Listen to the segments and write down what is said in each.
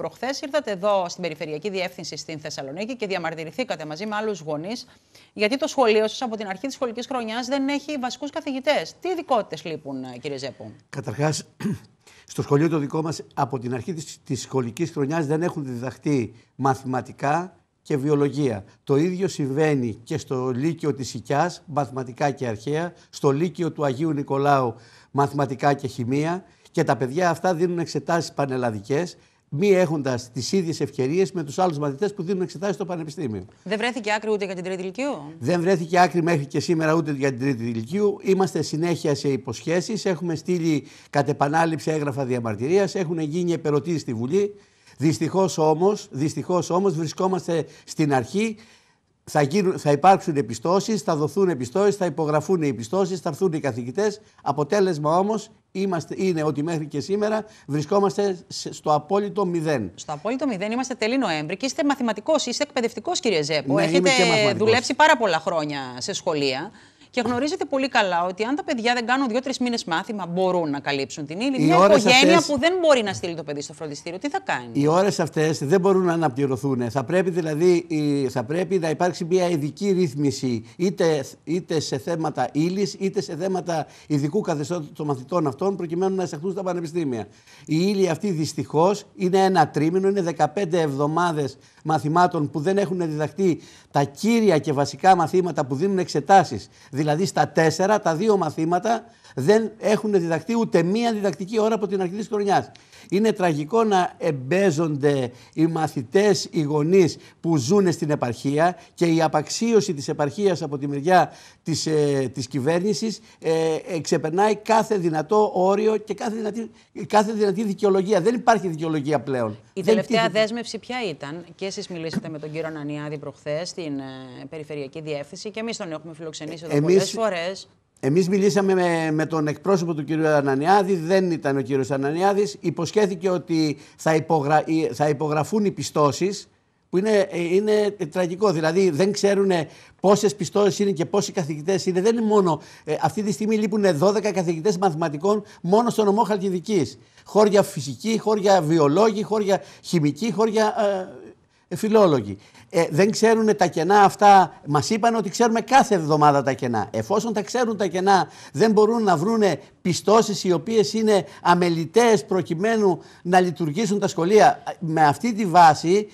Προχθές ήρθατε εδώ στην Περιφερειακή Διεύθυνση στην Θεσσαλονίκη και διαμαρτυρηθήκατε μαζί με άλλους γονείς, γιατί το σχολείο σας από την αρχή της σχολικής χρονιάς δεν έχει βασικούς καθηγητές. Τι ειδικότητε λείπουν, κύριε Ζέπο. Καταρχάς, στο σχολείο το δικό μας από την αρχή της σχολικής χρονιάς δεν έχουν διδαχτεί μαθηματικά και βιολογία. Το ίδιο συμβαίνει και στο Λύκειο της Ικιάς, μαθηματικά και αρχαία, στο Λύκειο του Αγίου Νικολάου, μαθηματικά και χημεία και τα παιδιά αυτά δίνουν εξετάσεις πανελλαδικές μη έχοντας τις ίδιες ευκαιρίες με τους άλλους μαθητές που δίνουν εξετάσεις στο Πανεπιστήμιο. Δεν βρέθηκε άκρη ούτε για την Τρίτη Λυκειού. Δεν βρέθηκε άκρη μέχρι και σήμερα ούτε για την Τρίτη Λυκειού. Είμαστε συνέχεια σε υποσχέσεις. Έχουμε στείλει κατ' επανάληψη έγγραφα διαμαρτυρίας. Έχουν γίνει επερωτήσεις στη Βουλή. Δυστυχώς όμως δυστυχώς όμως, βρισκόμαστε στην αρχή θα, γίνουν, θα υπάρξουν επιστώσεις, θα δοθούν επιστώσεις, θα υπογραφούν οι επιστώσεις, θα έρθουν οι καθηγητές. Αποτέλεσμα όμως είναι ότι μέχρι και σήμερα βρισκόμαστε στο απόλυτο μηδέν. Στο απόλυτο μηδέν είμαστε τελή Νοέμβρη και είστε μαθηματικός, είστε εκπαιδευτικός, κύριε Ζέπο. Ναι, Έχετε δουλέψει πάρα πολλά χρόνια σε σχολεία. Και γνωρίζετε πολύ καλά ότι αν τα παιδιά δεν κάνουν δύο-τρει μήνες μάθημα, μπορούν να καλύψουν την ύλη. Μια οικογένεια που δεν μπορεί να στείλει το παιδί στο φροντιστήριο, τι θα κάνει. Οι ώρες αυτές δεν μπορούν να αναπληρωθούν. Θα πρέπει δηλαδή θα να υπάρξει μια ειδική ρύθμιση είτε, είτε σε θέματα ύλης είτε σε θέματα ειδικού καθεστώτος των μαθητών αυτών προκειμένου να εισαχθούν στα πανεπιστήμια. Η ύλη αυτή δυστυχώς είναι ένα τρίμηνο, είναι 15 εβδομάδες μαθημάτων που δεν έχουν διδαχτεί τα κύρια και βασικά μαθήματα που δίνουν εξετάσεις. Δηλαδή στα τέσσερα, τα δύο μαθήματα δεν έχουν διδαχθεί ούτε μία διδακτική ώρα από την αρχή της χρονιάς. Είναι τραγικό να εμπέζονται οι μαθητές, οι γονείς που ζουν στην επαρχία και η απαξίωση της επαρχίας από τη μεριά της της ε, κυβέρνησης ε, ε, ξεπερνάει κάθε δυνατό όριο και κάθε δυνατή, κάθε δυνατή δικαιολογία. Δεν υπάρχει δικαιολογία πλέον. Η τελευταία δέσμευση ποια ήταν, και εσείς μιλήσατε με τον κύριο Ανανιάδη προχθές στην ε, Περιφερειακή Διεύθυνση και εμείς τον έχουμε φιλοξενήσει εδώ πολλές φορές. Εμείς μιλήσαμε με, τον εκπρόσωπο του κύριου Ανανιάδη, δεν ήταν ο κύριος Ανανιάδης, υποσχέθηκε ότι θα, ε, θα υπογραφούν οι πιστώσεις, που είναι, ε, είναι τραγικό, δηλαδή δεν ξέρουν πόσες πιστώσεις είναι και πόσοι καθηγητές είναι. Δεν είναι μόνο, ε, αυτή τη στιγμή λείπουν 12 καθηγητές μαθηματικών μόνο στο νομό Χαλκιδικής. Χώρια φυσική, χώρια βιολόγη, χώρια χημική, χώρια... Ε, φιλόλογοι. Ε, δεν ξέρουν τα κενά αυτά. Μας είπαν ότι ξέρουμε κάθε εβδομάδα τα κενά. Εφόσον τα ξέρουν τα κενά, δεν μπορούν να βρουν πιστώσεις οι οποίες είναι αμελητές προκειμένου να λειτουργήσουν τα σχολεία. Με αυτή τη βάση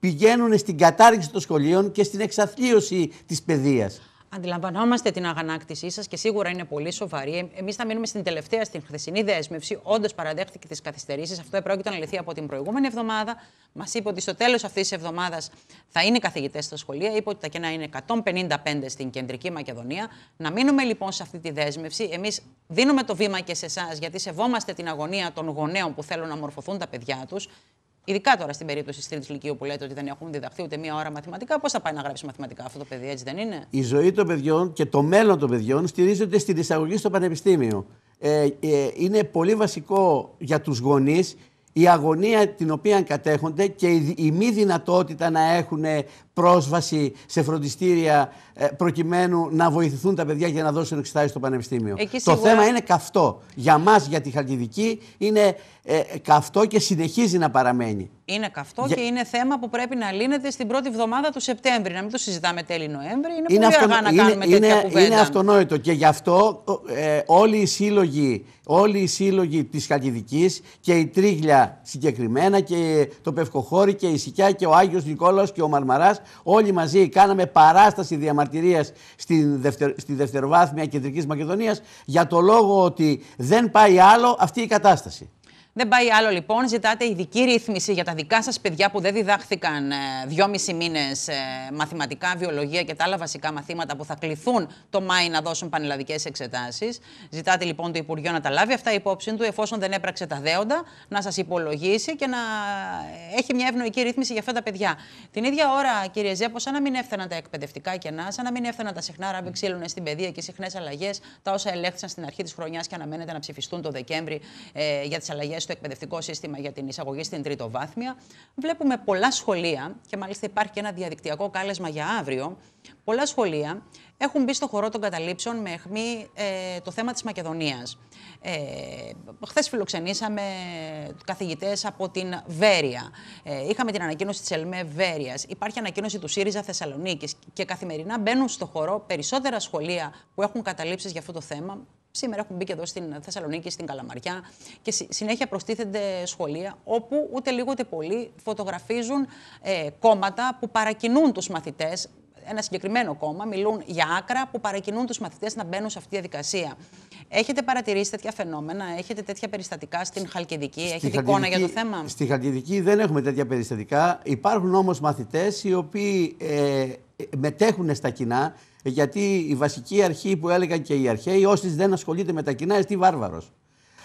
πηγαίνουν στην κατάργηση των σχολείων και στην εξαθλίωση της παιδείας. Αντιλαμβανόμαστε την αγανάκτησή σας και σίγουρα είναι πολύ σοβαρή. Ε, Εμείς θα μείνουμε στην τελευταία, στην χθεσινή δέσμευση. Όντως παραδέχτηκε τις καθυστερήσεις. Αυτό επρόκειτο να λυθεί από την προηγούμενη εβδομάδα. Μας είπε ότι στο τέλος αυτής της εβδομάδας θα είναι καθηγητές στα σχολεία. Είπε ότι τα κενά είναι 155 στην κεντρική Μακεδονία. Να μείνουμε λοιπόν σε αυτή τη δέσμευση. Εμείς δίνουμε το βήμα και σε εσάς, γιατί σεβόμαστε την αγωνία των γονέων που θέλουν να μορφωθούν τα παιδιά τους. Ειδικά τώρα στην περίπτωση της Τρίτη Λυκείου που λέτε ότι δεν έχουν διδαχθεί ούτε μία ώρα μαθηματικά, πώς θα πάει να γράψει μαθηματικά αυτό το παιδί, έτσι δεν είναι. Η ζωή των παιδιών και το μέλλον των παιδιών στηρίζονται στην εισαγωγή στο πανεπιστήμιο. Ε, ε είναι πολύ βασικό για τους γονείς η αγωνία την οποία κατέχονται και η μη δυνατότητα να έχουν ε, πρόσβαση σε φροντιστήρια ε, προκειμένου να βοηθηθούν τα παιδιά για να δώσουν εξετάσεις στο πανεπιστήμιο. Το θέμα είναι καυτό. Για μας, για τη Χαλκιδική, είναι ε, καυτό και συνεχίζει να παραμένει. Είναι καυτό Για... και είναι θέμα που πρέπει να λύνεται στην πρώτη βδομάδα του Σεπτέμβρη. Να μην το συζητάμε τέλη Νοέμβρη. Είναι, είναι πολύ αργά να κάνουμε είναι, τέτοια κουβέντα. Είναι αυτονόητο και γι' αυτό ε, όλοι οι σύλλογοι, όλοι οι σύλλογοι της Χαλκιδικής και η Τρίγλια συγκεκριμένα και το Πευκοχώρη και η Σικιά και ο Άγιος Νικόλαος και ο Μαρμαράς όλοι μαζί κάναμε παράσταση διαμαρτυρίας στη, στη δευτεροβάθμια Κεντρικής Μακεδονίας για το λόγο ότι δεν πάει άλλο αυτή η κατάσταση. Δεν πάει άλλο λοιπόν, ζητάτε ειδική ρύθμιση για τα δικά σας παιδιά που δεν διδάχθηκαν ε, δυόμιση μηνε ε, μαθηματικά, βιολογία και τα άλλα βασικά μαθήματα που θα κληθούν το Μάη να δώσουν πανελλαδικές εξετασει Ζητάτε λοιπόν το Υπουργείο να τα λάβει αυτά υπόψη του εφόσον δεν έπραξε τα δέοντα, να σας υπολογίσει και να ε, έχει μια ευνοϊκή ρύθμιση για αυτά τα παιδιά. Την ίδια ώρα κύριε Ζέπο, σαν να μην έφταναν τα εκπαιδευτικά κενά, σαν να μην έφταναν τα συχνά ράμπι στην παιδεία και συχνές αλλαγές, τα όσα ελέγχθησαν στην αρχή της χρονιάς και αναμένεται να ψηφιστούν το Δεκέμβρη ε, για τις αλλαγές στο εκπαιδευτικό σύστημα για την εισαγωγή στην βάθμια. Βλέπουμε πολλά σχολεία, και μάλιστα υπάρχει και ένα διαδικτυακό κάλεσμα για αύριο, πολλά σχολεία έχουν μπει στο χώρο των καταλήψεων με αιχμή ε, το θέμα της Μακεδονίας. Ε, φιλοξενήσαμε καθηγητές από την Βέρεια. Ε, είχαμε την ανακοίνωση της ΕΛΜΕ Βέρειας. Υπάρχει ανακοίνωση του ΣΥΡΙΖΑ Θεσσαλονίκης και καθημερινά μπαίνουν στο χώρο περισσότερα σχολεία που έχουν καταλήψεις για αυτό το θέμα. Σήμερα έχουν μπει και εδώ στην Θεσσαλονίκη, στην Καλαμαριά και συνέχεια προστίθενται σχολεία όπου ούτε λίγο ούτε πολύ φωτογραφίζουν ε, κόμματα που παρακινούν τους μαθητές ένα συγκεκριμένο κόμμα μιλούν για άκρα που παρακινούν τους μαθητές να μπαίνουν σε αυτή τη διαδικασία. Έχετε παρατηρήσει τέτοια φαινόμενα, έχετε τέτοια περιστατικά στην Χαλκιδική, στη έχετε εικόνα για το θέμα. Στη Χαλκιδική δεν έχουμε τέτοια περιστατικά. Υπάρχουν όμως μαθητές οι οποίοι ε, μετέχουν στα κοινά, γιατί η βασική αρχή που έλεγαν και οι αρχαίοι, όσοι δεν ασχολείται με τα κοινά, είναι βάρβαρο.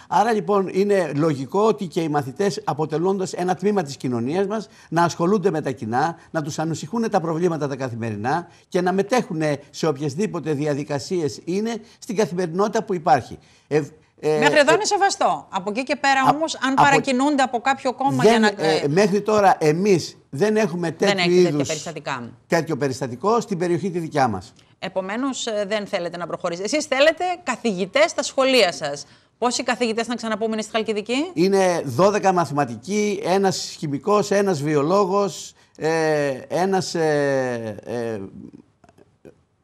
Άρα λοιπόν είναι λογικό ότι και οι μαθητές αποτελώντας ένα τμήμα της κοινωνίας μας να ασχολούνται με τα κοινά, να τους ανοσυχούν τα προβλήματα τα καθημερινά και να μετέχουν σε οποιασδήποτε διαδικασίες είναι στην καθημερινότητα που υπάρχει. Ε, ε μέχρι εδώ ε, είναι σεβαστό. Από εκεί και πέρα όμως, αν από, παρακινούνται από κάποιο κόμμα για να. Ε, ε, μέχρι τώρα εμείς δεν έχουμε περιστατικά. Τέτοιο περιστατικό στην περιοχή τη δικιά μας. Επομένως, δεν θέλετε να προχωρήσετε. Εσείς θέλετε καθηγητές στα σχολεία σας Πόσοι καθηγητές να ξαναπούμε στη Χαλκιδική, Είναι 12 μαθηματικοί, ένας χημικός, ένας βιολόγος, ε, ένας ε, ε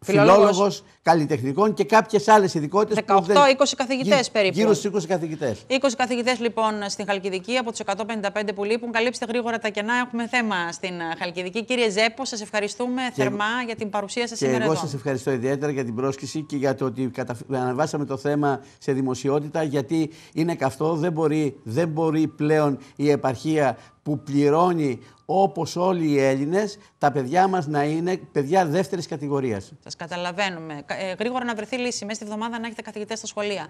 φιλόλογο καλλιτεχνικών και κάποιες άλλες ειδικότητες. 18-20 καθηγητέ περίπου. Γύρω στους 20 καθηγητέ. 20 καθηγητές λοιπόν στην Χαλκιδική από τους 155 που λείπουν. Καλύψτε γρήγορα τα κενά. Έχουμε θέμα στην Χαλκιδική. Κύριε Ζέπο, σας ευχαριστούμε θερμά για την παρουσία σας σήμερα. Εγώ σας ευχαριστώ ιδιαίτερα για την πρόσκληση και για το ότι αναβάσαμε το θέμα σε δημοσιότητα γιατί είναι καυτό. Δεν μπορεί, δεν μπορεί πλέον η επαρχία που πληρώνει όπως όλοι οι Έλληνες, τα παιδιά μας να είναι παιδιά δεύτερης κατηγορίας. Σας καταλαβαίνουμε. Ε, γρήγορα να βρεθεί λύση. Μέσα στη βδομάδα να έχετε καθηγητές στα σχολεία.